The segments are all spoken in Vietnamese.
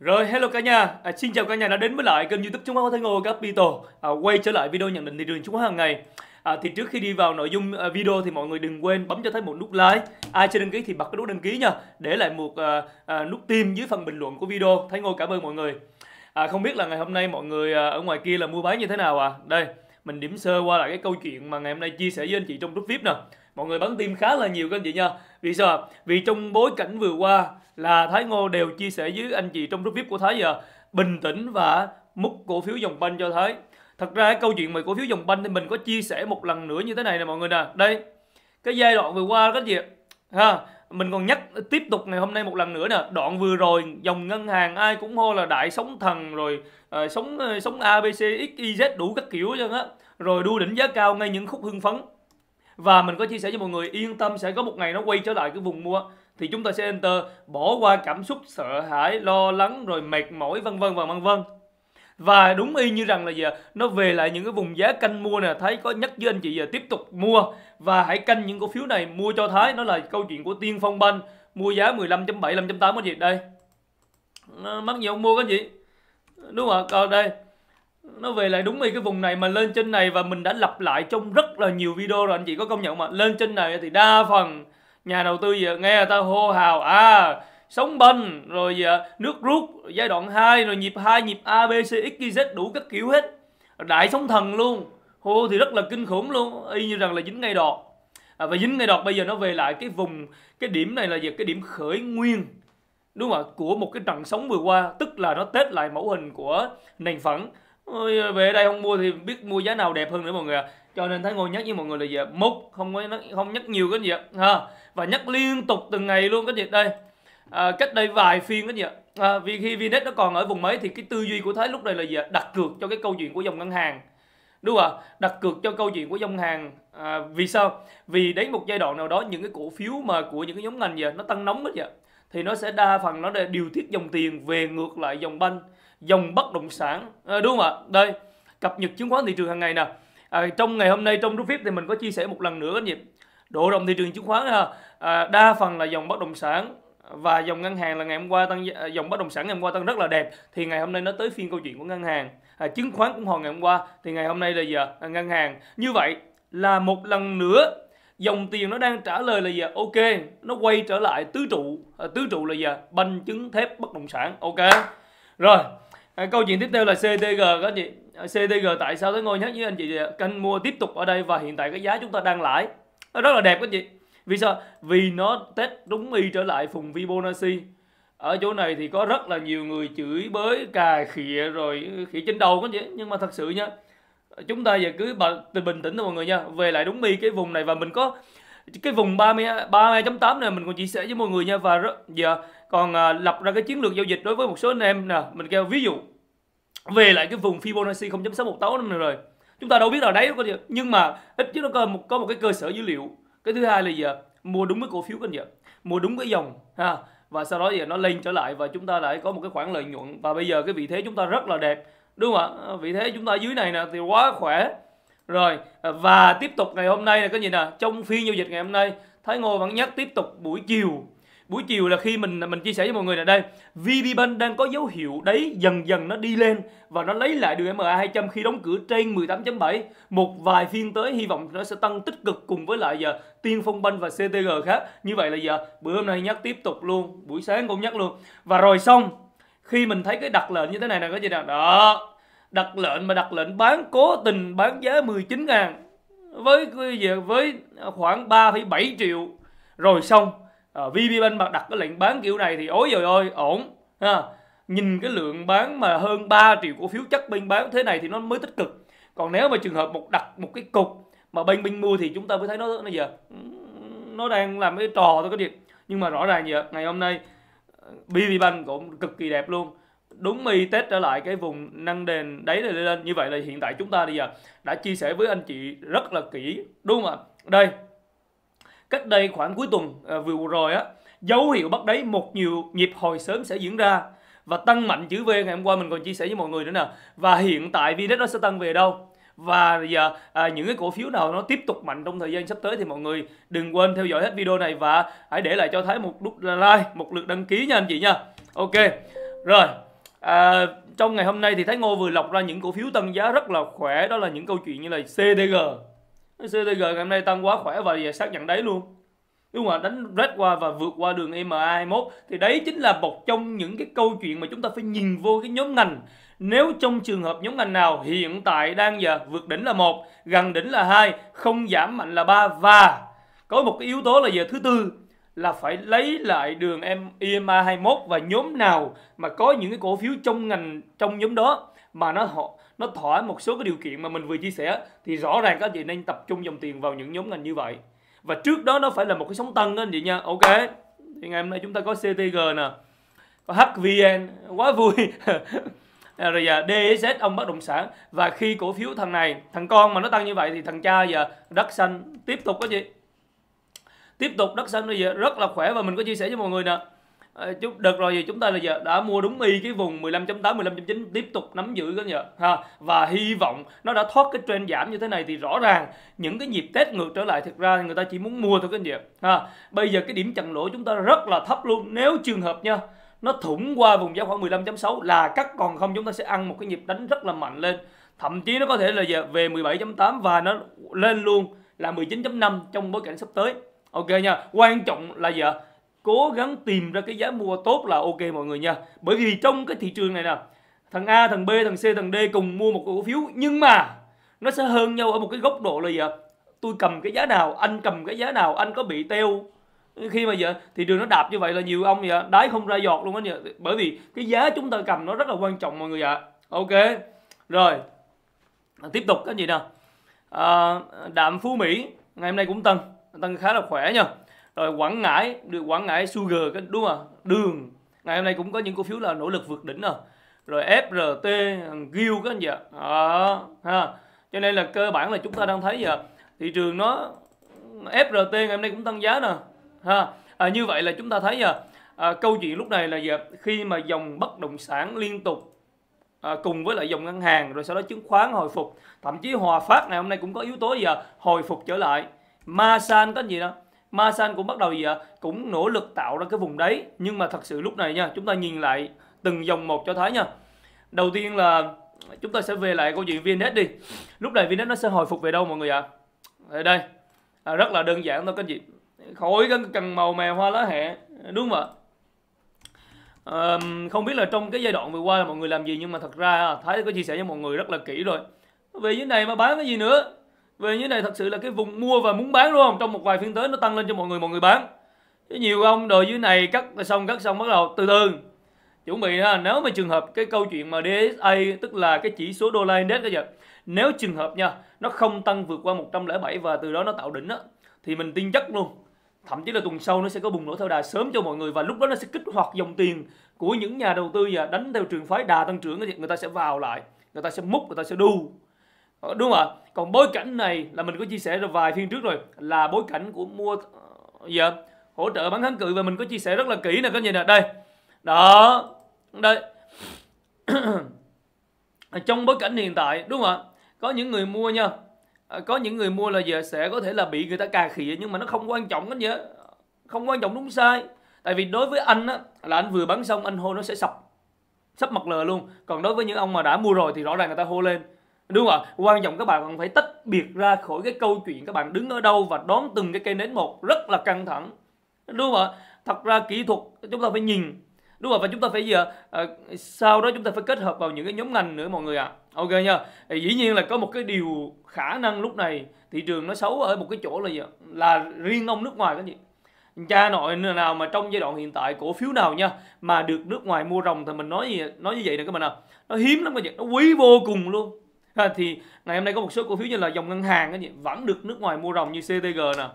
Rồi hello cả nhà, à, xin chào cả nhà đã đến với lại kênh YouTube Trung Hoa Thái Ngô Capital à, quay trở lại video nhận định thị trường Trung Hoa hàng ngày. À, thì trước khi đi vào nội dung à, video thì mọi người đừng quên bấm cho thấy một nút like. Ai chưa đăng ký thì bật cái nút đăng ký nha. Để lại một à, à, nút tim dưới phần bình luận của video. Thái Ngô cảm ơn mọi người. À, không biết là ngày hôm nay mọi người à, ở ngoài kia là mua bán như thế nào à? Đây, mình điểm sơ qua lại cái câu chuyện mà ngày hôm nay chia sẻ với anh chị trong group VIP nè. Mọi người bắn tim khá là nhiều các anh chị nha. Vì sao? Vì trong bối cảnh vừa qua là Thái Ngô đều chia sẻ với anh chị trong group VIP của Thái giờ bình tĩnh và mức cổ phiếu dòng banh cho Thái. Thật ra cái câu chuyện về cổ phiếu dòng banh thì mình có chia sẻ một lần nữa như thế này nè mọi người nè. Đây, cái giai đoạn vừa qua cái gì ha mình còn nhắc tiếp tục ngày hôm nay một lần nữa nè đoạn vừa rồi dòng ngân hàng ai cũng hô là đại sóng thần rồi à, sóng ờ, sóng abc xyz đủ các kiểu chứ á rồi đu đỉnh giá cao ngay những khúc hưng phấn và mình có chia sẻ cho mọi người yên tâm sẽ có một ngày nó quay trở lại cái vùng mua thì chúng ta sẽ enter bỏ qua cảm xúc sợ hãi, lo lắng rồi mệt mỏi vân vân và vân vân. Và đúng y như rằng là giờ nó về lại những cái vùng giá canh mua nè, thấy có nhắc với anh chị giờ tiếp tục mua và hãy canh những cổ phiếu này mua cho Thái, nó là câu chuyện của Tiên Phong Banh, mua giá 15.7 5.8 có gì đây. Nó mắc nhiều không mua cái gì? Đúng không? Còn đây nó về lại đúng y cái vùng này mà lên trên này và mình đã lặp lại trong rất là nhiều video rồi anh chị có công nhận mà lên trên này thì đa phần nhà đầu tư giờ nghe ta hô hào à sống bần rồi giờ nước rút giai đoạn 2 rồi nhịp 2 nhịp A B C X Y Z đủ các kiểu hết đại sóng thần luôn hô thì rất là kinh khủng luôn y như rằng là dính ngay đọt à, và dính ngay đọt bây giờ nó về lại cái vùng cái điểm này là về cái điểm khởi nguyên đúng không ạ của một cái trận sóng vừa qua tức là nó tết lại mẫu hình của nền phẳng Ôi, về đây không mua thì biết mua giá nào đẹp hơn nữa mọi người À. Cho nên thấy Ngô nhắc với mọi người là gì ạ? không có không nhắc nhiều cái gì ạ. và nhắc liên tục từng ngày luôn cái gì đây. À, cách đây vài phiên cái gì À, vì khi VNet nó còn ở vùng mấy thì cái tư duy của Thái lúc này là gì Đặt cược cho cái câu chuyện của dòng ngân hàng. Đúng không ạ? Đặt cược cho câu chuyện của dòng hàng. À, vì sao? Vì đến một giai đoạn nào đó những cái cổ phiếu mà của những cái nhóm ngành gì Nó tăng nóng cái gì thì nó sẽ đa phần nó để điều tiết dòng tiền về ngược lại dòng banh dòng bất động sản à, đúng không ạ đây cập nhật chứng khoán thị trường hàng ngày nè à, trong ngày hôm nay trong rút vip thì mình có chia sẻ một lần nữa anh chị độ động thị trường chứng khoán ha à, đa phần là dòng bất động sản và dòng ngân hàng là ngày hôm qua tăng à, dòng bất động sản ngày hôm qua tăng rất là đẹp thì ngày hôm nay nó tới phiên câu chuyện của ngân hàng à, chứng khoán cũng hồi ngày hôm qua thì ngày hôm nay là giờ à, ngân hàng như vậy là một lần nữa dòng tiền nó đang trả lời là gì ok nó quay trở lại tứ trụ à, tứ trụ là giờ banh chứng thép bất động sản ok rồi à, câu chuyện tiếp theo là CTG các chị à, CTG tại sao tới ngôi nhất với anh chị kênh mua tiếp tục ở đây và hiện tại cái giá chúng ta đang lãi rất là đẹp các chị vì sao vì nó test đúng y trở lại vùng Fibonacci ở chỗ này thì có rất là nhiều người chửi bới cà khịa rồi ừ, khịa trên đầu các chị nhưng mà thật sự nha chúng ta giờ cứ bình tĩnh thôi mọi người nha về lại đúng mi cái vùng này và mình có cái vùng 30 30.8 này mình còn chia sẻ với mọi người nha và rất giờ dạ, còn à, lập ra cái chiến lược giao dịch đối với một số anh em nè mình kêu ví dụ về lại cái vùng Fibonacci 0.618 này rồi chúng ta đâu biết là đấy có gì nhưng mà ít chứ nó có một có một cái cơ sở dữ liệu cái thứ hai là gì à? mua đúng cái cổ phiếu cái gì mua đúng cái dòng ha và sau đó thì nó lên trở lại và chúng ta lại có một cái khoản lợi nhuận và bây giờ cái vị thế chúng ta rất là đẹp đúng không ạ vị thế chúng ta dưới này nè thì quá khỏe rồi à, và tiếp tục ngày hôm nay là cái gì nè Trong phiên giao dịch ngày hôm nay Thái Ngô vẫn nhắc tiếp tục buổi chiều Buổi chiều là khi mình mình chia sẻ với mọi người là đây VPBank đang có dấu hiệu đấy dần dần nó đi lên Và nó lấy lại đường MA200 khi đóng cửa trên 18.7 Một vài phiên tới hy vọng nó sẽ tăng tích cực cùng với lại giờ Tiên Phong Banh và CTG khác Như vậy là giờ bữa hôm nay nhắc tiếp tục luôn Buổi sáng cũng nhắc luôn Và rồi xong khi mình thấy cái đặt lệnh như thế này là cái gì nào đó đặt lệnh mà đặt lệnh bán cố tình bán giá 19 ngàn với với khoảng 3,7 triệu rồi xong à, VPBank mà đặt cái lệnh bán kiểu này thì ối rồi ơi ổn ha nhìn cái lượng bán mà hơn 3 triệu cổ phiếu chắc bên bán thế này thì nó mới tích cực còn nếu mà trường hợp một đặt một cái cục mà bên bên mua thì chúng ta mới thấy nó nó giờ nó đang làm cái trò thôi cái gì nhưng mà rõ ràng giờ ngày hôm nay BVBank à, cũng cực kỳ đẹp luôn đúng mi tết trở lại cái vùng năng đền đấy để lên như vậy là hiện tại chúng ta bây giờ đã chia sẻ với anh chị rất là kỹ đúng không ạ đây cách đây khoảng cuối tuần à, vừa rồi á dấu hiệu bắt đáy một nhiều nhịp hồi sớm sẽ diễn ra và tăng mạnh chữ V ngày hôm qua mình còn chia sẻ với mọi người nữa nè và hiện tại VNX nó sẽ tăng về đâu và giờ à, những cái cổ phiếu nào nó tiếp tục mạnh trong thời gian sắp tới thì mọi người đừng quên theo dõi hết video này và hãy để lại cho Thái một nút like một lượt đăng ký nha anh chị nha ok rồi À, trong ngày hôm nay thì Thái Ngô vừa lọc ra những cổ phiếu tăng giá rất là khỏe đó là những câu chuyện như là CDG CDG ngày hôm nay tăng quá khỏe và xác nhận đấy luôn đúng không ạ đánh red qua và vượt qua đường MA21 thì đấy chính là một trong những cái câu chuyện mà chúng ta phải nhìn vô cái nhóm ngành nếu trong trường hợp nhóm ngành nào hiện tại đang giờ vượt đỉnh là một gần đỉnh là hai không giảm mạnh là ba và có một cái yếu tố là giờ thứ tư là phải lấy lại đường em IMA e 21 và nhóm nào mà có những cái cổ phiếu trong ngành trong nhóm đó mà nó họ nó thỏa một số cái điều kiện mà mình vừa chia sẻ thì rõ ràng các anh chị nên tập trung dòng tiền vào những nhóm ngành như vậy và trước đó nó phải là một cái sóng tăng đó anh chị nha ok thì ngày hôm nay chúng ta có CTG nè có HVN quá vui rồi giờ DSS ông bất động sản và khi cổ phiếu thằng này thằng con mà nó tăng như vậy thì thằng cha giờ đất xanh tiếp tục đó chị tiếp tục đất xanh bây giờ rất là khỏe và mình có chia sẻ với mọi người nè ờ, chút được rồi thì chúng ta là giờ đã mua đúng y cái vùng 15.8 15.9 tiếp tục nắm giữ cái giờ ha và hy vọng nó đã thoát cái trend giảm như thế này thì rõ ràng những cái nhịp test ngược trở lại thực ra người ta chỉ muốn mua thôi cái gì ha bây giờ cái điểm chặn lỗ chúng ta rất là thấp luôn nếu trường hợp nha nó thủng qua vùng giá khoảng 15.6 là cắt còn không chúng ta sẽ ăn một cái nhịp đánh rất là mạnh lên thậm chí nó có thể là về 17.8 và nó lên luôn là 19.5 trong bối cảnh sắp tới ok nha quan trọng là gì ạ cố gắng tìm ra cái giá mua tốt là ok mọi người nha bởi vì trong cái thị trường này nè thằng A thằng B thằng C thằng D cùng mua một cổ phiếu nhưng mà nó sẽ hơn nhau ở một cái góc độ là gì ạ tôi cầm cái giá nào anh cầm cái giá nào anh có bị teo khi mà giờ thị trường nó đạp như vậy là nhiều ông vậy đáy không ra giọt luôn á nhờ bởi vì cái giá chúng ta cầm nó rất là quan trọng mọi người ạ ok rồi tiếp tục cái gì nè à, đạm phú mỹ ngày hôm nay cũng tăng tăng khá là khỏe nha rồi Quảng Ngãi được Quảng Ngãi Sugar đúng không đường ngày hôm nay cũng có những cổ phiếu là nỗ lực vượt đỉnh rồi rồi FRT Gil các anh chị ạ à, ha cho nên là cơ bản là chúng ta đang thấy giờ thị trường nó FRT ngày hôm nay cũng tăng giá nè ha à, như vậy là chúng ta thấy giờ à, câu chuyện lúc này là giờ khi mà dòng bất động sản liên tục à, cùng với lại dòng ngân hàng rồi sau đó chứng khoán hồi phục thậm chí hòa phát ngày hôm nay cũng có yếu tố gì à, hồi phục trở lại Masan có gì đó Masan cũng bắt đầu gì ạ cũng nỗ lực tạo ra cái vùng đấy nhưng mà thật sự lúc này nha chúng ta nhìn lại từng dòng một cho thấy nha đầu tiên là chúng ta sẽ về lại câu chuyện VNet đi lúc này VNet nó sẽ hồi phục về đâu mọi người ạ à? đây à, rất là đơn giản thôi các anh chị khỏi cần màu mè hoa lá hẹ đúng không ạ à, không biết là trong cái giai đoạn vừa qua là mọi người làm gì nhưng mà thật ra à, thái có chia sẻ cho mọi người rất là kỹ rồi về dưới này mà bán cái gì nữa vì như này thật sự là cái vùng mua và muốn bán đúng không? Trong một vài phiên tới nó tăng lên cho mọi người mọi người bán. Chứ nhiều ông đợi dưới này cắt xong cắt xong bắt đầu từ từ chuẩn bị ha nếu mà trường hợp cái câu chuyện mà DSA tức là cái chỉ số đô la index bây giờ nếu trường hợp nha nó không tăng vượt qua 107 và từ đó nó tạo đỉnh á thì mình tin chắc luôn thậm chí là tuần sau nó sẽ có bùng nổ theo đà sớm cho mọi người và lúc đó nó sẽ kích hoạt dòng tiền của những nhà đầu tư và đánh theo trường phái đà tăng trưởng người ta sẽ vào lại người ta sẽ múc người ta sẽ đu Ờ, đúng không ạ còn bối cảnh này là mình có chia sẻ rồi vài phiên trước rồi là bối cảnh của mua dạ hỗ trợ bán kháng cự và mình có chia sẻ rất là kỹ nè các nhìn nè đây đó đây trong bối cảnh hiện tại đúng không ạ có những người mua nha ờ, có những người mua là giờ sẽ có thể là bị người ta cà khịa nhưng mà nó không quan trọng cái gì không quan trọng đúng sai tại vì đối với anh á là anh vừa bán xong anh hô nó sẽ sập sắp mặt lờ luôn còn đối với những ông mà đã mua rồi thì rõ ràng người ta hô lên đúng không ạ quan trọng các bạn phải tách biệt ra khỏi cái câu chuyện các bạn đứng ở đâu và đón từng cái cây nến một rất là căng thẳng đúng không ạ thật ra kỹ thuật chúng ta phải nhìn đúng không? và chúng ta phải giờ à, sau đó chúng ta phải kết hợp vào những cái nhóm ngành nữa mọi người ạ à. ok nha dĩ nhiên là có một cái điều khả năng lúc này thị trường nó xấu ở một cái chỗ là gì là riêng ông nước ngoài cái gì cha nội nào mà trong giai đoạn hiện tại cổ phiếu nào nha mà được nước ngoài mua rồng thì mình nói gì nói như vậy nè các bạn ạ à. nó hiếm lắm các bạn nó quý vô cùng luôn thì ngày hôm nay có một số cổ phiếu như là dòng ngân hàng cái gì vẫn được nước ngoài mua rồng như CTG nè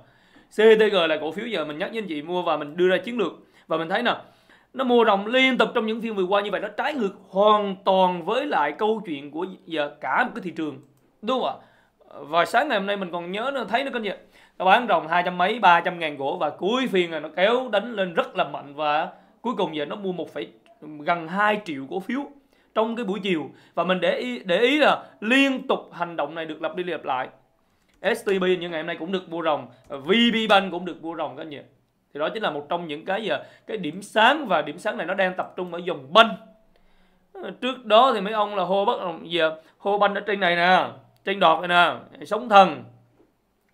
CTG là cổ phiếu giờ mình nhắc với anh chị mua và mình đưa ra chiến lược và mình thấy nè nó mua rồng liên tục trong những phiên vừa qua như vậy nó trái ngược hoàn toàn với lại câu chuyện của giờ cả một cái thị trường đúng không ạ và sáng ngày hôm nay mình còn nhớ nó thấy nó cái gì nó bán rồng hai trăm mấy ba trăm ngàn cổ và cuối phiên là nó kéo đánh lên rất là mạnh và cuối cùng giờ nó mua một phẩy gần 2 triệu cổ phiếu trong cái buổi chiều và mình để ý, để ý là liên tục hành động này được lặp đi lặp lại STB như ngày hôm nay cũng được mua rồng ờ, VB Bank cũng được mua rồng các anh chị thì đó chính là một trong những cái giờ cái điểm sáng và điểm sáng này nó đang tập trung ở dòng banh ờ, trước đó thì mấy ông là hô bất động giờ hô banh ở trên này nè trên đọt này nè sống thần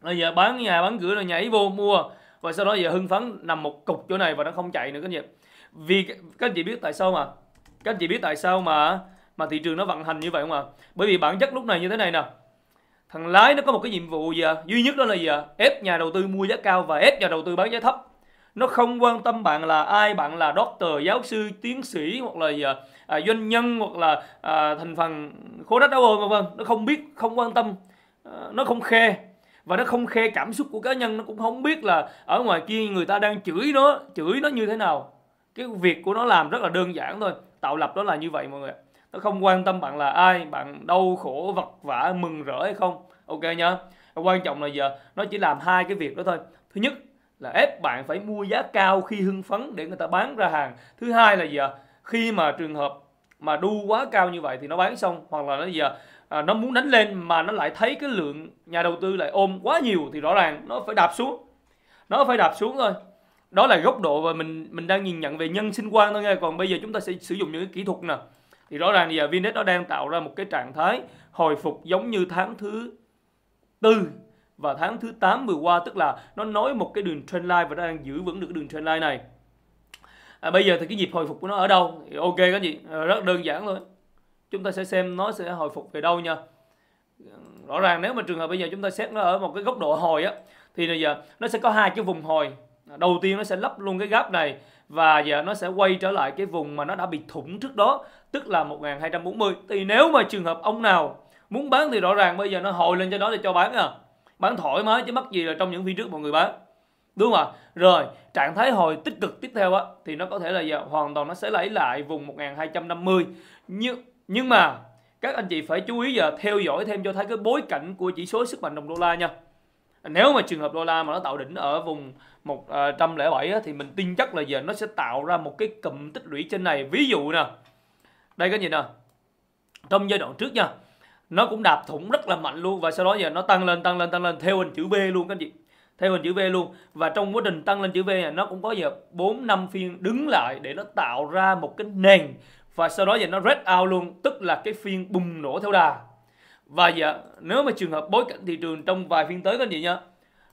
bây giờ bán nhà bán cửa rồi nhảy vô mua và sau đó giờ hưng phấn nằm một cục chỗ này và nó không chạy nữa các anh chị vì các anh chị biết tại sao mà các anh chị biết tại sao mà mà thị trường nó vận hành như vậy không ạ? Bởi vì bản chất lúc này như thế này nè. Thằng lái nó có một cái nhiệm vụ gì à? duy nhất đó là gì à? Ép nhà đầu tư mua giá cao và ép nhà đầu tư bán giá thấp. Nó không quan tâm bạn là ai, bạn là doctor, giáo sư, tiến sĩ hoặc là gì à? À, doanh nhân hoặc là à, thành phần khối đất đâu vân vân. Nó không biết, không quan tâm, à, nó không khe và nó không khe cảm xúc của cá nhân nó cũng không biết là ở ngoài kia người ta đang chửi nó chửi nó như thế nào cái việc của nó làm rất là đơn giản thôi tạo lập đó là như vậy mọi người nó không quan tâm bạn là ai bạn đau khổ vật vả mừng rỡ hay không ok nhá quan trọng là giờ nó chỉ làm hai cái việc đó thôi thứ nhất là ép bạn phải mua giá cao khi hưng phấn để người ta bán ra hàng thứ hai là giờ khi mà trường hợp mà đu quá cao như vậy thì nó bán xong hoặc là nó giờ à, nó muốn đánh lên mà nó lại thấy cái lượng nhà đầu tư lại ôm quá nhiều thì rõ ràng nó phải đạp xuống nó phải đạp xuống thôi đó là góc độ và mình mình đang nhìn nhận về nhân sinh quan thôi nha còn bây giờ chúng ta sẽ sử dụng những cái kỹ thuật nè thì rõ ràng giờ à, VNet nó đang tạo ra một cái trạng thái hồi phục giống như tháng thứ tư và tháng thứ 8 vừa qua tức là nó nói một cái đường trendline và nó đang giữ vững được cái đường trendline này à, bây giờ thì cái nhịp hồi phục của nó ở đâu thì ok cái gì à, rất đơn giản thôi chúng ta sẽ xem nó sẽ hồi phục về đâu nha rõ ràng nếu mà trường hợp bây giờ chúng ta xét nó ở một cái góc độ hồi á thì bây giờ nó sẽ có hai cái vùng hồi đầu tiên nó sẽ lấp luôn cái gap này và giờ nó sẽ quay trở lại cái vùng mà nó đã bị thủng trước đó tức là 1240 thì nếu mà trường hợp ông nào muốn bán thì rõ ràng bây giờ nó hồi lên cho nó để cho bán à bán thoải mái chứ mắc gì là trong những phiên trước mọi người bán đúng không ạ rồi trạng thái hồi tích cực tiếp theo á thì nó có thể là giờ hoàn toàn nó sẽ lấy lại vùng 1250 nhưng nhưng mà các anh chị phải chú ý giờ theo dõi thêm cho thấy cái bối cảnh của chỉ số sức mạnh đồng đô la nha nếu mà trường hợp đô la mà nó tạo đỉnh ở vùng 107 à, á, thì mình tin chắc là giờ nó sẽ tạo ra một cái cụm tích lũy trên này ví dụ nè đây cái gì nè trong giai đoạn trước nha nó cũng đạp thủng rất là mạnh luôn và sau đó giờ nó tăng lên tăng lên tăng lên theo hình chữ B luôn các chị theo hình chữ V luôn và trong quá trình tăng lên chữ V này nó cũng có giờ 4 năm phiên đứng lại để nó tạo ra một cái nền và sau đó giờ nó red out luôn tức là cái phiên bùng nổ theo đà và giờ dạ, nếu mà trường hợp bối cảnh thị trường trong vài phiên tới các anh chị nhá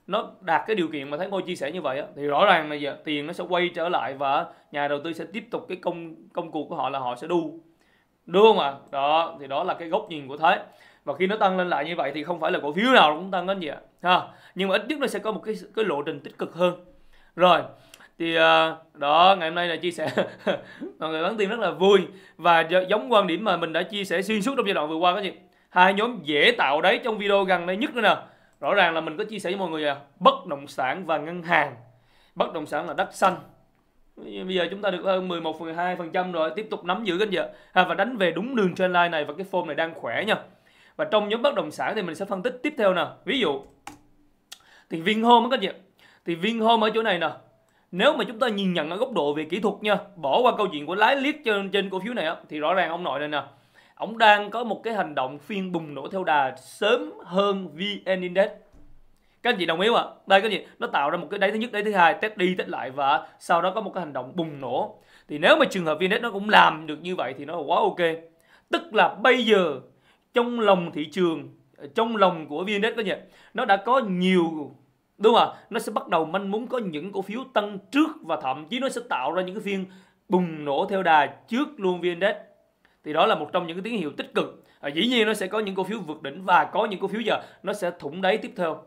nó đạt cái điều kiện mà thấy Ngô chia sẻ như vậy thì rõ ràng là giờ dạ, tiền nó sẽ quay trở lại và nhà đầu tư sẽ tiếp tục cái công công cuộc của họ là họ sẽ đu đúng không ạ đó thì đó là cái góc nhìn của Thái và khi nó tăng lên lại như vậy thì không phải là cổ phiếu nào cũng tăng đến gì ạ ha nhưng mà ít nhất nó sẽ có một cái cái lộ trình tích cực hơn rồi thì uh, đó ngày hôm nay là chia sẻ mọi người bắn tim rất là vui và giống quan điểm mà mình đã chia sẻ xuyên suốt trong giai đoạn vừa qua các chị hai nhóm dễ tạo đấy trong video gần đây nhất nữa nè rõ ràng là mình có chia sẻ với mọi người à bất động sản và ngân hàng bất động sản là đất xanh bây giờ chúng ta được hơn 11 phần 2 phần trăm rồi tiếp tục nắm giữ cái gì à, và đánh về đúng đường trên line này và cái form này đang khỏe nha và trong nhóm bất động sản thì mình sẽ phân tích tiếp theo nè ví dụ thì Vinhome có gì thì Vinhome ở chỗ này nè nếu mà chúng ta nhìn nhận ở góc độ về kỹ thuật nha bỏ qua câu chuyện của lái liếc trên trên cổ phiếu này á, thì rõ ràng ông nội này nè Ông đang có một cái hành động phiên bùng nổ theo đà sớm hơn VN Index. Các anh chị đồng ý không ạ? Đây các anh chị, nó tạo ra một cái đáy thứ nhất, đáy thứ hai, test đi, test lại và sau đó có một cái hành động bùng nổ. Thì nếu mà trường hợp VN nó cũng làm được như vậy thì nó quá ok. Tức là bây giờ trong lòng thị trường, trong lòng của VN Index các anh chị, nó đã có nhiều đúng không ạ? Nó sẽ bắt đầu manh muốn có những cổ phiếu tăng trước và thậm chí nó sẽ tạo ra những cái phiên bùng nổ theo đà trước luôn VN Index thì đó là một trong những cái tín hiệu tích cực à, dĩ nhiên nó sẽ có những cổ phiếu vượt đỉnh và có những cổ phiếu giờ nó sẽ thủng đáy tiếp theo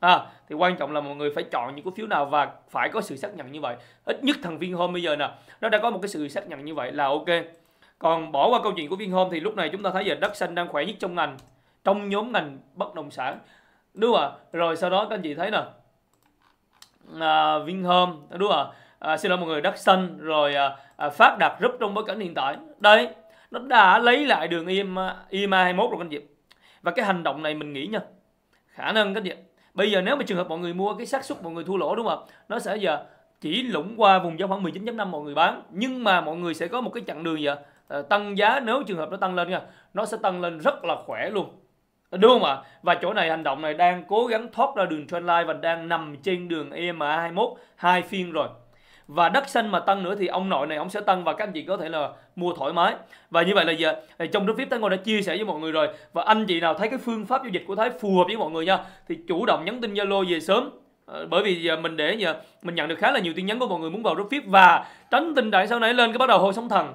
à, thì quan trọng là mọi người phải chọn những cổ phiếu nào và phải có sự xác nhận như vậy ít nhất thằng hôm bây giờ nè nó đã có một cái sự xác nhận như vậy là ok còn bỏ qua câu chuyện của viên hôm thì lúc này chúng ta thấy giờ đất xanh đang khỏe nhất trong ngành trong nhóm ngành bất động sản đúng không ạ rồi sau đó các anh chị thấy nè à, hôm đúng không ạ à, xin lỗi mọi người đất xanh rồi à, à, phát đạt rất trong bối cảnh hiện tại đây nó đã lấy lại đường IMA, IMA 21 rồi các anh chị và cái hành động này mình nghĩ nha khả năng các anh chị bây giờ nếu mà trường hợp mọi người mua cái xác suất mọi người thua lỗ đúng không nó sẽ giờ chỉ lũng qua vùng giá khoảng 19.5 mọi người bán nhưng mà mọi người sẽ có một cái chặng đường vậy ờ, tăng giá nếu trường hợp nó tăng lên nha nó sẽ tăng lên rất là khỏe luôn đúng không ạ và chỗ này hành động này đang cố gắng thoát ra đường trendline và đang nằm trên đường EMA 21 hai phiên rồi và đất xanh mà tăng nữa thì ông nội này ông sẽ tăng và các anh chị có thể là mua thoải mái và như vậy là giờ trong trong clip thái ngồi đã chia sẻ với mọi người rồi và anh chị nào thấy cái phương pháp giao dịch của thái phù hợp với mọi người nha thì chủ động nhắn tin zalo về sớm ờ, bởi vì giờ mình để giờ mình nhận được khá là nhiều tin nhắn của mọi người muốn vào group vip và tránh tình đại sau nãy lên cái bắt đầu hô sóng thần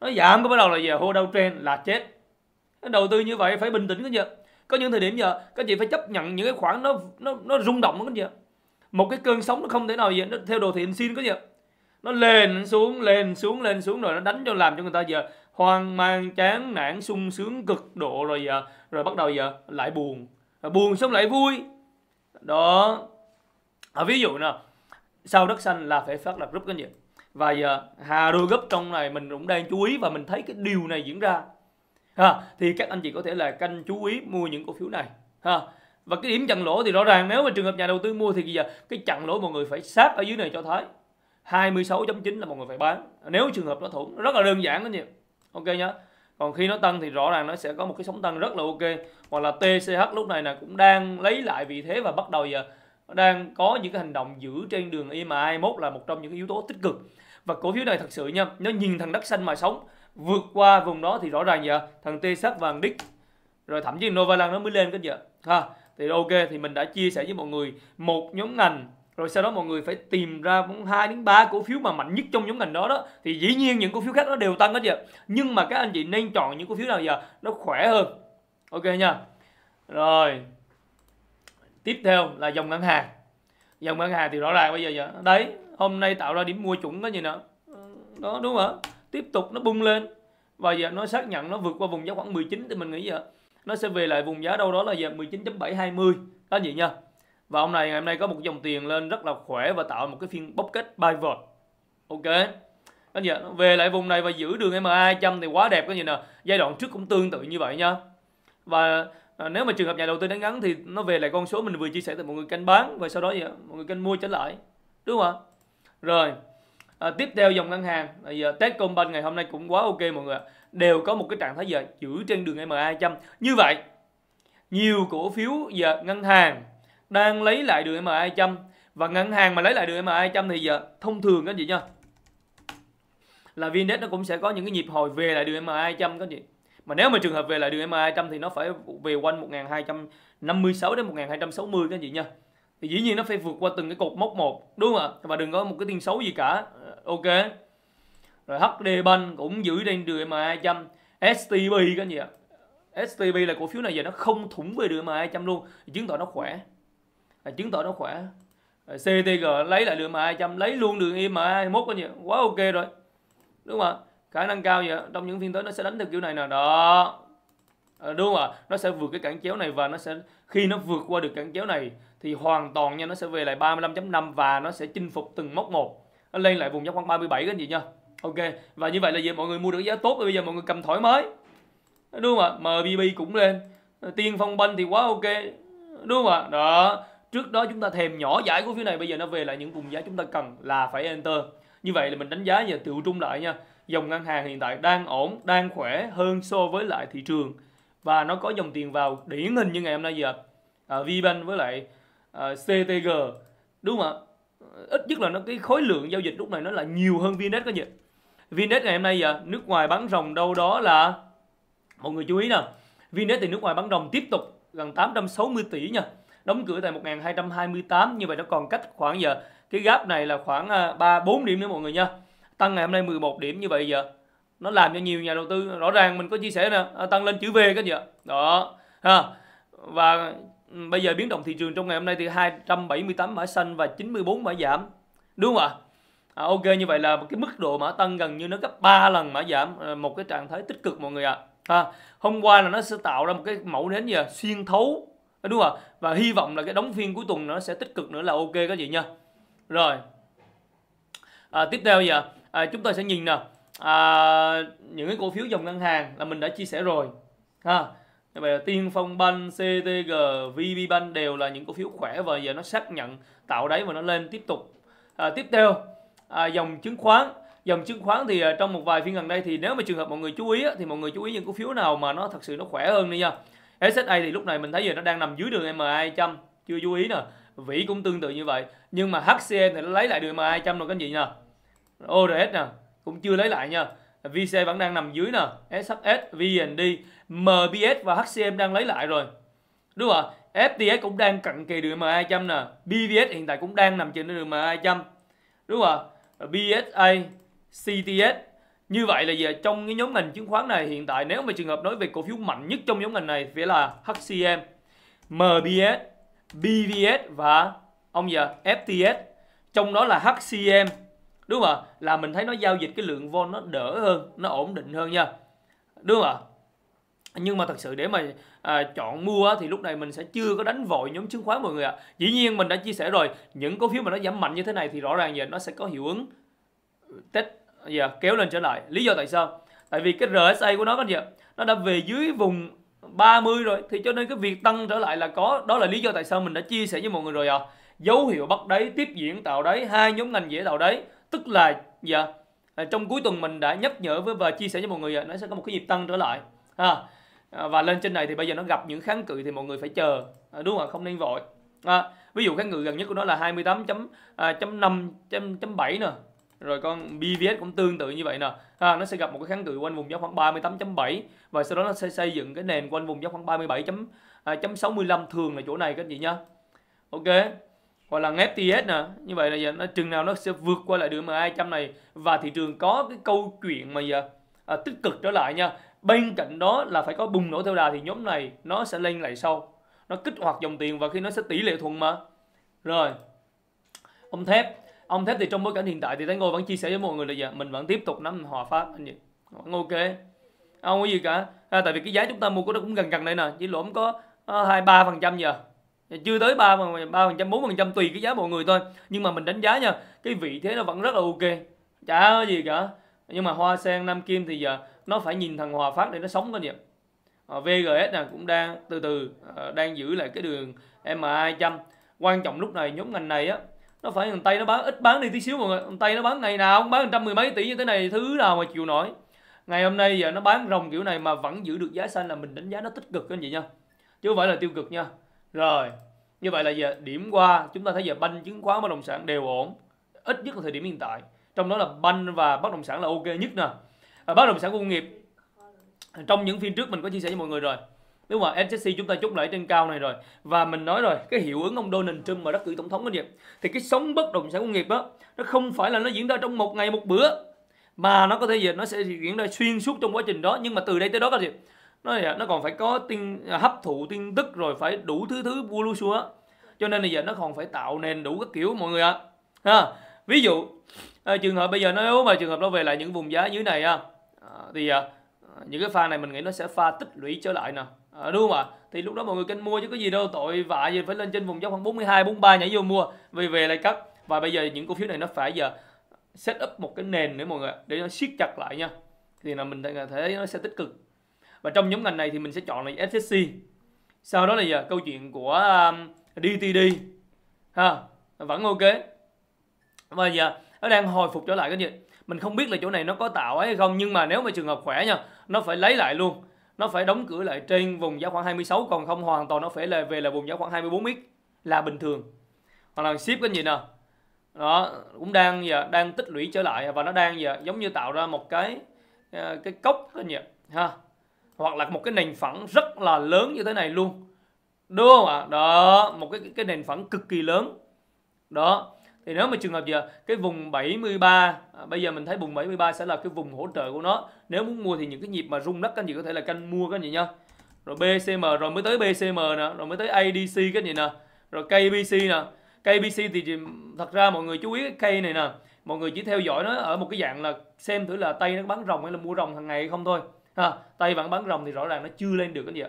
nó giảm cái bắt đầu là giờ hô đau trên là chết đầu tư như vậy phải bình tĩnh cái gì có những thời điểm giờ các chị phải chấp nhận những cái khoản nó nó nó rung động cái gì một cái cơn sóng nó không thể nào gì nó theo đồ thị xin có gì nó lên xuống lên xuống lên xuống rồi nó đánh cho làm cho người ta giờ hoang mang chán nản sung sướng cực độ rồi giờ rồi bắt đầu giờ lại buồn rồi buồn xong lại vui đó à, ví dụ nào sau đất xanh là phải phát lập group cái gì và giờ hà đôi gấp trong này mình cũng đang chú ý và mình thấy cái điều này diễn ra ha thì các anh chị có thể là canh chú ý mua những cổ phiếu này ha và cái điểm chặn lỗ thì rõ ràng nếu mà trường hợp nhà đầu tư mua thì giờ cái chặn lỗ mọi người phải sát ở dưới này cho thấy 26.9 là mọi người phải bán nếu trường hợp nó thủ rất là đơn giản đó nhiều ok nhá còn khi nó tăng thì rõ ràng nó sẽ có một cái sóng tăng rất là ok hoặc là TCH lúc này là cũng đang lấy lại vị thế và bắt đầu giờ đang có những cái hành động giữ trên đường IMA e 21 là một trong những yếu tố tích cực và cổ phiếu này thật sự nha nó nhìn thằng đất xanh mà sống vượt qua vùng đó thì rõ ràng giờ thằng TCH vàng đích rồi thậm chí Novaland nó mới lên cái giờ ha thì ok thì mình đã chia sẻ với mọi người một nhóm ngành rồi sau đó mọi người phải tìm ra cũng hai đến ba cổ phiếu mà mạnh nhất trong nhóm ngành đó đó thì dĩ nhiên những cổ phiếu khác nó đều tăng hết giờ nhưng mà các anh chị nên chọn những cổ phiếu nào giờ nó khỏe hơn ok nha rồi tiếp theo là dòng ngân hàng dòng ngân hàng thì rõ ràng bây giờ giờ đấy hôm nay tạo ra điểm mua chuẩn cái gì nữa đó đúng không ạ tiếp tục nó bung lên và giờ nó xác nhận nó vượt qua vùng giá khoảng 19 thì mình nghĩ giờ nó sẽ về lại vùng giá đâu đó là giờ 19.720 đó gì nha và hôm nay ngày hôm nay có một dòng tiền lên rất là khỏe và tạo một cái phiên bốc kết buy vọt ok anh giờ về lại vùng này và giữ đường MA 200 thì quá đẹp cái gì nè giai đoạn trước cũng tương tự như vậy nha và à, nếu mà trường hợp nhà đầu tư đánh ngắn thì nó về lại con số mình vừa chia sẻ từ một người canh bán và sau đó gì mọi người canh mua trở lại đúng không ạ rồi à, tiếp theo dòng ngân hàng à, giờ test công Techcombank ngày hôm nay cũng quá ok mọi người đều có một cái trạng thái giờ giữ trên đường MA 200 như vậy nhiều cổ phiếu giờ ngân hàng đang lấy lại đường MA 200 và ngân hàng mà lấy lại đường MA 200 thì giờ thông thường các chị nha là VNDex nó cũng sẽ có những cái nhịp hồi về lại đường MA 200 các chị mà nếu mà trường hợp về lại đường MA 200 thì nó phải về quanh 1256 đến 1260 các chị nha thì dĩ nhiên nó phải vượt qua từng cái cột mốc một đúng không ạ và đừng có một cái tin xấu gì cả ờ, ok rồi HD Bank cũng giữ trên đường MA 200 STB các chị ạ STB là cổ phiếu này giờ nó không thủng về đường MA 200 luôn chứng tỏ nó khỏe chứng tỏ nó khỏe CTG lấy lại đường MA200 lấy luôn đường IMA21 có gì quá ok rồi đúng không ạ khả năng cao vậy trong những phiên tới nó sẽ đánh theo kiểu này nè đó à, đúng không ạ nó sẽ vượt cái cản chéo này và nó sẽ khi nó vượt qua được cản chéo này thì hoàn toàn nha nó sẽ về lại 35.5 và nó sẽ chinh phục từng mốc một nó lên lại vùng giá khoảng 37 cái gì nha ok và như vậy là gì mọi người mua được giá tốt bây giờ mọi người cầm thoải mới, đúng không ạ MBB cũng lên tiên phong banh thì quá ok đúng không ạ đó trước đó chúng ta thèm nhỏ giải cổ phiếu này bây giờ nó về lại những vùng giá chúng ta cần là phải enter như vậy là mình đánh giá và tự trung lại nha dòng ngân hàng hiện tại đang ổn đang khỏe hơn so với lại thị trường và nó có dòng tiền vào điển hình như ngày hôm nay giờ à, VBank với lại à, CTG đúng không ạ ít nhất là nó cái khối lượng giao dịch lúc này nó là nhiều hơn VNet có gì VNet ngày hôm nay giờ nước ngoài bán rồng đâu đó là mọi người chú ý nè VNet thì nước ngoài bán rồng tiếp tục gần 860 tỷ nha đóng cửa tại 1228 như vậy nó còn cách khoảng giờ cái gap này là khoảng 3 à, 4 điểm nữa mọi người nha tăng ngày hôm nay 11 điểm như vậy giờ nó làm cho nhiều nhà đầu tư rõ ràng mình có chia sẻ nè à, tăng lên chữ V cái gì đó ha và ừ, bây giờ biến động thị trường trong ngày hôm nay thì 278 mã xanh và 94 mã giảm đúng không ạ à, ok như vậy là cái mức độ mã tăng gần như nó gấp 3 lần mã giảm à, một cái trạng thái tích cực mọi người ạ à. à, hôm qua là nó sẽ tạo ra một cái mẫu nến gì à? xuyên thấu đúng không ạ và hy vọng là cái đóng phiên cuối tuần nó sẽ tích cực nữa là ok các chị nha rồi à, tiếp theo giờ à, chúng ta sẽ nhìn nè à, những cái cổ phiếu dòng ngân hàng là mình đã chia sẻ rồi ha vậy là Tiên Phong Bank, CTG, VB Bank đều là những cổ phiếu khỏe và giờ nó xác nhận tạo đáy và nó lên tiếp tục. À, tiếp theo à, dòng chứng khoán, dòng chứng khoán thì à, trong một vài phiên gần đây thì nếu mà trường hợp mọi người chú ý thì mọi người chú ý những cổ phiếu nào mà nó thật sự nó khỏe hơn đi nha. SSA thì lúc này mình thấy giờ nó đang nằm dưới đường MA 200 chưa chú ý nè vĩ cũng tương tự như vậy nhưng mà HCM thì nó lấy lại đường MA 200 rồi các anh chị nè ORS nè cũng chưa lấy lại nha VC vẫn đang nằm dưới nè SHS VND MBS và HCM đang lấy lại rồi đúng không ạ FTS cũng đang cận kề đường MA 200 nè BVS hiện tại cũng đang nằm trên đường MA 200 đúng không ạ BSA CTS như vậy là về trong cái nhóm ngành chứng khoán này hiện tại nếu mà trường hợp nói về cổ phiếu mạnh nhất trong nhóm ngành này phải là HCM, MBS, BVS và ông giờ FTS. Trong đó là HCM đúng không ạ? Là mình thấy nó giao dịch cái lượng vol nó đỡ hơn, nó ổn định hơn nha. Đúng không ạ? nhưng mà thật sự để mà à, chọn mua thì lúc này mình sẽ chưa có đánh vội nhóm chứng khoán mọi người ạ. Dĩ nhiên mình đã chia sẻ rồi, những cổ phiếu mà nó giảm mạnh như thế này thì rõ ràng giờ nó sẽ có hiệu ứng test gì dạ, kéo lên trở lại lý do tại sao tại vì cái RSI của nó có gì nó đã về dưới vùng 30 rồi thì cho nên cái việc tăng trở lại là có đó là lý do tại sao mình đã chia sẻ với mọi người rồi ạ à. dấu hiệu bắt đáy tiếp diễn tạo đáy hai nhóm ngành dễ tạo đáy tức là dạ yeah, à, trong cuối tuần mình đã nhắc nhở với và chia sẻ với mọi người à, nó sẽ có một cái nhịp tăng trở lại ha à, và lên trên này thì bây giờ nó gặp những kháng cự thì mọi người phải chờ à, đúng không không nên vội à, ví dụ kháng cự gần nhất của nó là 28.5.7 à, nè rồi con BVS cũng tương tự như vậy nè ha, à, nó sẽ gặp một cái kháng cự quanh vùng giá khoảng 38.7 và sau đó nó sẽ xây dựng cái nền quanh vùng giá khoảng 37.65 à, thường là chỗ này các anh chị nhá ok hoặc là FTS nè như vậy là giờ nó chừng nào nó sẽ vượt qua lại đường MA200 này và thị trường có cái câu chuyện mà giờ à, tích cực trở lại nha bên cạnh đó là phải có bùng nổ theo đà thì nhóm này nó sẽ lên lại sau nó kích hoạt dòng tiền và khi nó sẽ tỷ lệ thuận mà rồi ông thép ông thép thì trong bối cảnh hiện tại thì thánh ngô vẫn chia sẻ với mọi người là gì mình vẫn tiếp tục nắm hòa pháp anh chị vẫn ok không có gì cả à, tại vì cái giá chúng ta mua của nó cũng gần gần đây nè chỉ lỗ có ờ, hai ba phần trăm giờ chưa tới ba ba phần trăm bốn phần trăm tùy cái giá mọi người thôi nhưng mà mình đánh giá nha cái vị thế nó vẫn rất là ok chả có gì cả nhưng mà hoa sen nam kim thì giờ nó phải nhìn thằng hòa phát để nó sống cái gì vgs nè cũng đang từ từ ờ, đang giữ lại cái đường ma 200 quan trọng lúc này nhóm ngành này á nó phải thằng tay nó bán ít bán đi tí xíu mọi người thằng tây nó bán ngày nào cũng bán trăm mười mấy tỷ như thế này thứ nào mà chịu nổi ngày hôm nay giờ nó bán rồng kiểu này mà vẫn giữ được giá xanh là mình đánh giá nó tích cực anh chị nha chứ không phải là tiêu cực nha rồi như vậy là giờ điểm qua chúng ta thấy giờ banh chứng khoán bất động sản đều ổn ít nhất là thời điểm hiện tại trong đó là banh và bất động sản là ok nhất nè à, bất động sản công nghiệp trong những phiên trước mình có chia sẻ với mọi người rồi đúng không ạ NCC chúng ta chốt lại trên cao này rồi và mình nói rồi cái hiệu ứng ông Donald Trump mà đắc cử tổng thống cái gì thì cái sóng bất động sản công nghiệp đó nó không phải là nó diễn ra trong một ngày một bữa mà nó có thể gì nó sẽ diễn ra xuyên suốt trong quá trình đó nhưng mà từ đây tới đó cái gì nó là nó còn phải có tin à, hấp thụ tin tức rồi phải đủ thứ thứ bua lu xua cho nên là giờ nó còn phải tạo nền đủ các kiểu mọi người ạ à. ha ví dụ à, trường hợp bây giờ nếu mà trường hợp nó về lại những vùng giá dưới này à, thì à, những cái pha này mình nghĩ nó sẽ pha tích lũy trở lại nè à, đúng không ạ thì lúc đó mọi người canh mua chứ có gì đâu tội vạ gì phải lên trên vùng giá khoảng 42 43 nhảy vô mua vì về lại cắt và bây giờ những cổ phiếu này nó phải giờ set up một cái nền nữa mọi người để nó siết chặt lại nha thì là mình thấy nó sẽ tích cực và trong nhóm ngành này thì mình sẽ chọn là SSC sau đó là giờ câu chuyện của um, DTD ha vẫn ok và giờ nó đang hồi phục trở lại cái gì mình không biết là chỗ này nó có tạo ấy hay không nhưng mà nếu mà trường hợp khỏe nha nó phải lấy lại luôn nó phải đóng cửa lại trên vùng giá khoảng 26 còn không hoàn toàn nó phải là về là vùng giá khoảng 24 x là bình thường hoặc là ship cái gì nè đó cũng đang giờ đang tích lũy trở lại và nó đang giờ giống như tạo ra một cái ờ, cái cốc cái gì ha hoặc là một cái nền phẳng rất là lớn như thế này luôn đúng không ạ đó một cái cái nền phẳng cực kỳ lớn đó thì nếu mà trường hợp giờ cái vùng 73 à, bây giờ mình thấy vùng 73 sẽ là cái vùng hỗ trợ của nó nếu muốn mua thì những cái nhịp mà rung đất các anh chị có thể là canh mua các anh chị nha rồi BCM rồi mới tới BCM nè rồi mới tới ADC các anh chị nè rồi KBC nè KBC thì thật ra mọi người chú ý cái cây này nè mọi người chỉ theo dõi nó ở một cái dạng là xem thử là tay nó bán rồng hay là mua rồng hàng ngày hay không thôi ha tay vẫn bán rồng thì rõ ràng nó chưa lên được cái gì ạ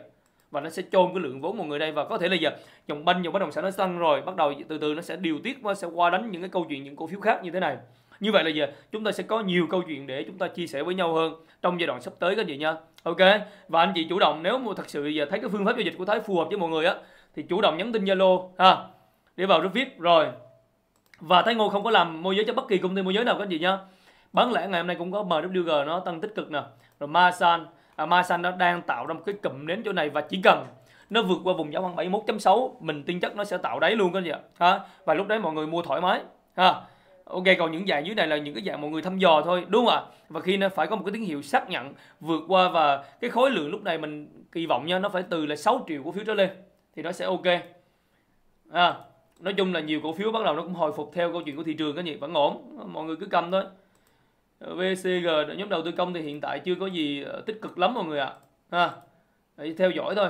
và nó sẽ chôn cái lượng vốn mọi người đây và có thể là giờ dòng banh dòng bất động sản nó tăng rồi bắt đầu từ từ nó sẽ điều tiết nó sẽ qua đánh những cái câu chuyện những cổ phiếu khác như thế này như vậy là giờ chúng ta sẽ có nhiều câu chuyện để chúng ta chia sẻ với nhau hơn trong giai đoạn sắp tới các anh chị nha ok và anh chị chủ động nếu mà thật sự giờ thấy cái phương pháp giao dịch của thái phù hợp với mọi người á thì chủ động nhắn tin zalo ha để vào group vip rồi và thái ngô không có làm môi giới cho bất kỳ công ty môi giới nào các anh chị nha bán lẻ ngày hôm nay cũng có mwg nó tăng tích cực nè rồi masan à, Masan nó đang tạo ra một cái cụm nến chỗ này và chỉ cần nó vượt qua vùng giá khoảng 71.6 mình tin chắc nó sẽ tạo đáy luôn các anh chị ạ và lúc đấy mọi người mua thoải mái ha ok còn những dạng dưới này là những cái dạng mọi người thăm dò thôi đúng không ạ và khi nó phải có một cái tín hiệu xác nhận vượt qua và cái khối lượng lúc này mình kỳ vọng nha nó phải từ là 6 triệu cổ phiếu trở lên thì nó sẽ ok à, nói chung là nhiều cổ phiếu bắt đầu nó cũng hồi phục theo câu chuyện của thị trường cái gì vẫn ổn mọi người cứ cầm thôi Ờ, VCG nhóm đầu tư công thì hiện tại chưa có gì ờ, tích cực lắm mọi người ạ. À. Ha. Theo dõi thôi.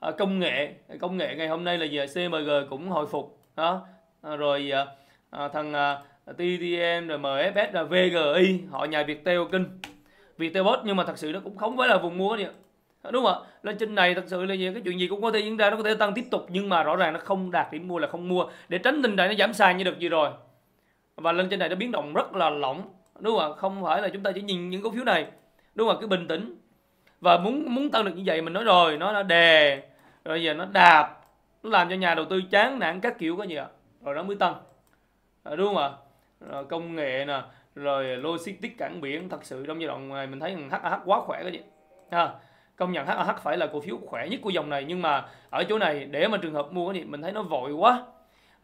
À, công nghệ, công nghệ ngày hôm nay là gì CMG cũng hồi phục đó. À, rồi ờ, à, thằng à, TTN rồi MFS là VGI, họ nhà Viettel kinh. Viettel Bot nhưng mà thật sự nó cũng không phải là vùng mua gì đúng không ạ lên trên này thật sự là gì cái chuyện gì cũng có thể diễn ra nó có thể tăng tiếp tục nhưng mà rõ ràng nó không đạt điểm mua là không mua để tránh tình trạng nó giảm sàn như được gì rồi và lên trên này nó biến động rất là lỏng đúng không không phải là chúng ta chỉ nhìn những cổ phiếu này đúng không cứ bình tĩnh và muốn muốn tăng được như vậy mình nói rồi nó đã đè rồi giờ nó đạp nó làm cho nhà đầu tư chán nản các kiểu có gì ạ rồi nó mới tăng à, đúng không ạ rồi công nghệ nè rồi logistics cảng biển thật sự trong giai đoạn này mình thấy thằng HAH quá khỏe cái gì ha công nhận HAH phải là cổ phiếu khỏe nhất của dòng này nhưng mà ở chỗ này để mà trường hợp mua cái gì mình thấy nó vội quá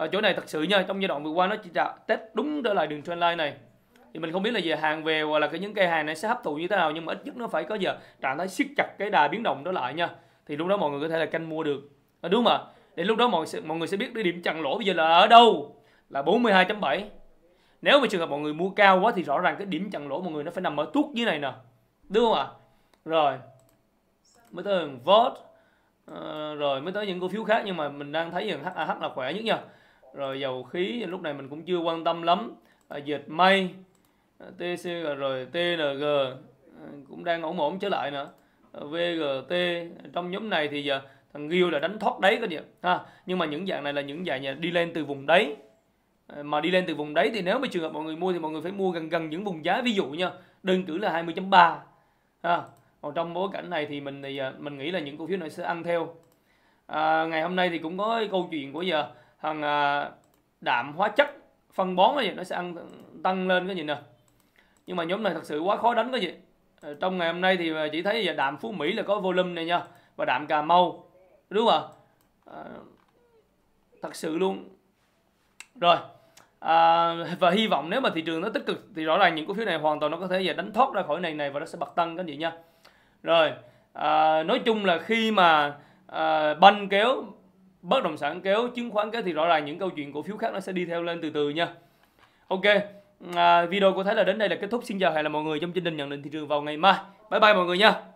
ở ờ, chỗ này thật sự nha trong giai đoạn vừa qua nó chỉ là test đúng trở lại đường trendline này thì mình không biết là về hàng về hoặc là cái những cây hàng này sẽ hấp thụ như thế nào nhưng mà ít nhất nó phải có giờ trạng thái siết chặt cái đà biến động đó lại nha thì lúc đó mọi người có thể là canh mua được à, đúng mà để lúc đó mọi sẽ, mọi người sẽ biết cái điểm chặn lỗ bây giờ là ở đâu là 42.7 nếu mà trường hợp mọi người mua cao quá thì rõ ràng cái điểm chặn lỗ mọi người nó phải nằm ở tuốt dưới này nè đúng không ạ à? rồi mới tới vót à, ờ, rồi mới tới những cổ phiếu khác nhưng mà mình đang thấy rằng HAH là khỏe nhất nha rồi dầu khí lúc này mình cũng chưa quan tâm lắm à, dệt may à, TCG à, rồi TNG à, cũng đang ổn ổn trở lại nữa VGT trong nhóm này thì giờ thằng Gil là đánh thoát đáy các bạn ha nhưng mà những dạng này là những dạng đi lên từ vùng đáy mà đi lên từ vùng đáy thì nếu mà trường hợp mọi người mua thì mọi người phải mua gần gần những vùng giá ví dụ nha đơn cử là 20.3 ha còn trong bối cảnh này thì mình thì mình nghĩ là những cổ phiếu này sẽ ăn theo à, ngày hôm nay thì cũng có câu chuyện của giờ thằng à, đạm hóa chất phân bón cái gì nó sẽ ăn tăng lên cái gì nè nhưng mà nhóm này thật sự quá khó đánh cái gì ờ, trong ngày hôm nay thì à, chỉ thấy là đạm phú mỹ là có volume này nha và đạm cà mau đúng không à, thật sự luôn rồi à, và hy vọng nếu mà thị trường nó tích cực thì rõ ràng những cổ phiếu này hoàn toàn nó có thể giờ à, đánh thoát ra khỏi này này và nó sẽ bật tăng cái gì nha rồi à, nói chung là khi mà à, banh kéo bất động sản kéo chứng khoán kéo thì rõ ràng những câu chuyện cổ phiếu khác nó sẽ đi theo lên từ từ nha ok à, video của Thái là đến đây là kết thúc xin chào hẹn là mọi người trong chương trình nhận định thị trường vào ngày mai bye bye mọi người nha